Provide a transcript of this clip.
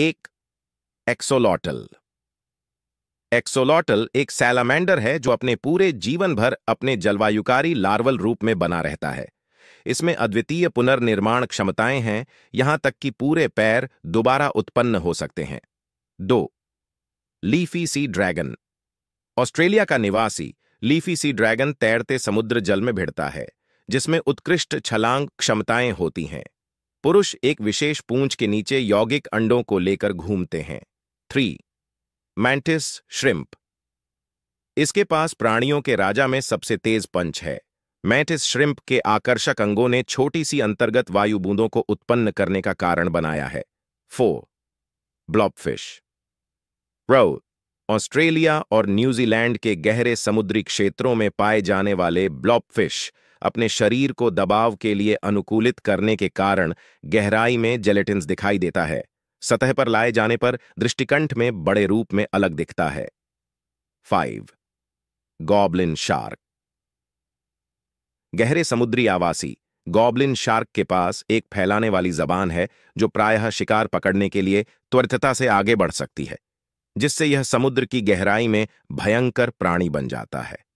एक axolotl axolotl एक salamander है जो अपने पूरे जीवन भर अपने जलवायुकारी लार्वल रूप में बना रहता है इसमें अद्वितीय पुनर्निर्माण क्षमताएं हैं यहां तक कि पूरे पैर दोबारा उत्पन्न हो सकते हैं दो लीफी सी ड्रैगन ऑस्ट्रेलिया का निवासी लीफी सी ड्रैगन तैरते समुद्र जल में भिड़ता है जिसमें उत्कृष्ट छलांग क्षमताएं होती हैं पुरुष एक विशेष पूंछ के नीचे यौगिक अंडों को लेकर घूमते हैं थ्री मैंटिस श्रिम्प इसके पास प्राणियों के राजा में सबसे तेज पंच है मैंटिस श्रिम्प के आकर्षक अंगों ने छोटी सी अंतर्गत वायु बूंदों को उत्पन्न करने का कारण बनाया है फोर ब्लॉबफिश रव ऑस्ट्रेलिया और न्यूजीलैंड के गहरे समुद्री क्षेत्रों में पाए जाने वाले ब्लॉबफिश अपने शरीर को दबाव के लिए अनुकूलित करने के कारण गहराई में जेलेटिन्स दिखाई देता है सतह पर लाए जाने पर दृष्टिकंठ में बड़े रूप में अलग दिखता है फाइव गॉबलिन शार्क गहरे समुद्री आवासी गॉबलिन शार्क के पास एक फैलाने वाली जबान है जो प्रायः शिकार पकड़ने के लिए त्वरितता से आगे बढ़ सकती है जिससे यह समुद्र की गहराई में भयंकर प्राणी बन जाता है